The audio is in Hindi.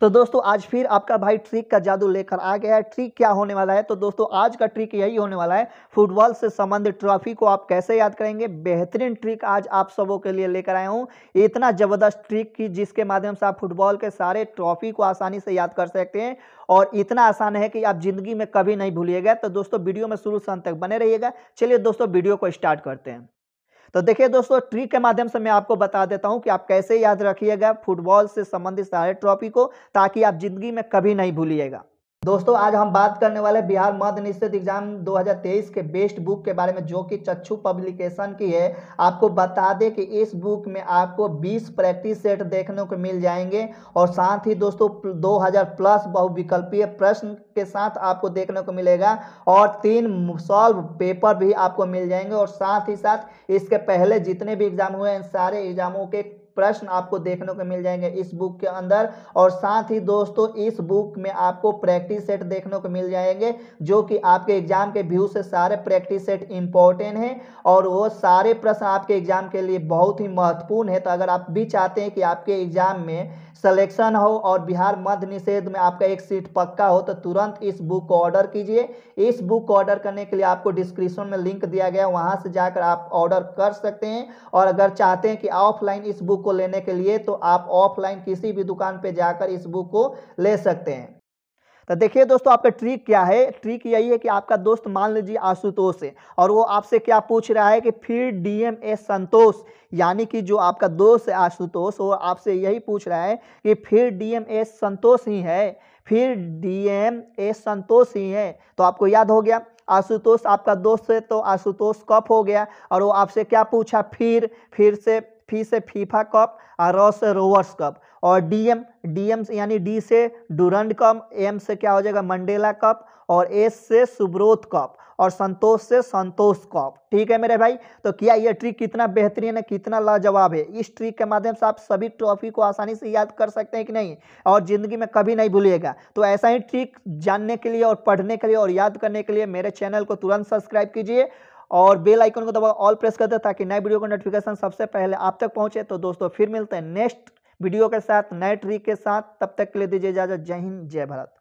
तो दोस्तों आज फिर आपका भाई ट्रिक का जादू लेकर आ गया है ट्रिक क्या होने वाला है तो दोस्तों आज का ट्रिक यही होने वाला है फुटबॉल से संबंधित ट्रॉफी को आप कैसे याद करेंगे बेहतरीन ट्रिक आज आप सबों के लिए लेकर आया हूँ इतना ज़बरदस्त ट्रिक कि जिसके माध्यम से आप फुटबॉल के सारे ट्रॉफी को आसानी से याद कर सकते हैं और इतना आसान है कि आप जिंदगी में कभी नहीं भूलिएगा तो दोस्तों वीडियो में शुरू से अंत तक बने रहिएगा चलिए दोस्तों वीडियो को स्टार्ट करते हैं तो देखिए दोस्तों ट्रिक के माध्यम से मैं आपको बता देता हूं कि आप कैसे याद रखिएगा फुटबॉल से संबंधित सारे ट्रॉफी को ताकि आप जिंदगी में कभी नहीं भूलिएगा दोस्तों आज हम बात करने वाले बिहार मध्य निश्चित एग्जाम 2023 के बेस्ट बुक के बारे में जो कि चच्छू पब्लिकेशन की है आपको बता दें कि इस बुक में आपको 20 प्रैक्टिस सेट देखने को मिल जाएंगे और साथ ही दोस्तों 2000 प्लस बहुविकल्पीय प्रश्न के साथ आपको देखने को मिलेगा और तीन सॉल्व पेपर भी आपको मिल जाएंगे और साथ ही साथ इसके पहले जितने भी एग्जाम हुए हैं सारे एग्जामों के प्रश्न आपको देखने को मिल जाएंगे इस बुक के अंदर और साथ ही दोस्तों इस बुक में आपको प्रैक्टिस सेट देखने को मिल जाएंगे जो कि आपके एग्जाम के व्यू से सारे प्रैक्टिस सेट इंपॉर्टेंट हैं और वो सारे प्रश्न आपके एग्जाम के लिए बहुत ही महत्वपूर्ण है तो अगर आप भी चाहते हैं कि आपके एग्जाम में सिलेक्शन हो और बिहार मध्य निषेध में आपका एक सीट पक्का हो तो तुरंत इस बुक को ऑर्डर कीजिए इस बुक को ऑर्डर करने के लिए आपको डिस्क्रिप्शन में लिंक दिया गया वहां से जाकर आप ऑर्डर कर सकते हैं और अगर चाहते हैं कि ऑफलाइन इस बुक को लेने के लिए तो आप ऑफलाइन किसी भी दुकान पर जाकर इस बुक को ले सकते हैं तो देखिए दोस्तों आपका ट्रिक क्या है ट्रिक यही है कि आपका दोस्त मान लीजिए आशुतोष है और वो आपसे क्या पूछ रहा है कि फिर डीएम ए संतोष यानी कि जो आपका दोस्त है आशुतोष वो आपसे यही पूछ रहा है कि फिर डीएम ए संतोष ही है फिर डीएम ए संतोष ही है तो आपको याद हो गया आशुतोष आपका दोस्त है तो आशुतोष कप हो गया और वो आपसे क्या पूछा फिर फिर से फी से फीफा कप और रॉ से रोवर्स कप और डीएम डीएम यानी डी से डुरंड कप एम से क्या हो जाएगा मंडेला कप और एस से सुब्रोत कप और संतोष से संतोष कॉप ठीक है मेरे भाई तो क्या ये ट्रिक कितना बेहतरीन है कितना लाजवाब है इस ट्रिक के माध्यम से आप सभी ट्रॉफी को आसानी से याद कर सकते हैं कि नहीं और ज़िंदगी में कभी नहीं भूलिएगा तो ऐसा ही ट्रिक जानने के लिए और पढ़ने के लिए और याद करने के लिए मेरे चैनल को तुरंत सब्सक्राइब कीजिए और बेल आइकन को दबाओ ऑल प्रेस कर दे ताकि नए वीडियो का नोटिफिकेशन सबसे पहले आप तक पहुंचे तो दोस्तों फिर मिलते हैं नेक्स्ट वीडियो के साथ नए ट्रिक के साथ तब तक के लिए दीजिए इजाजत जय हिंद जय भारत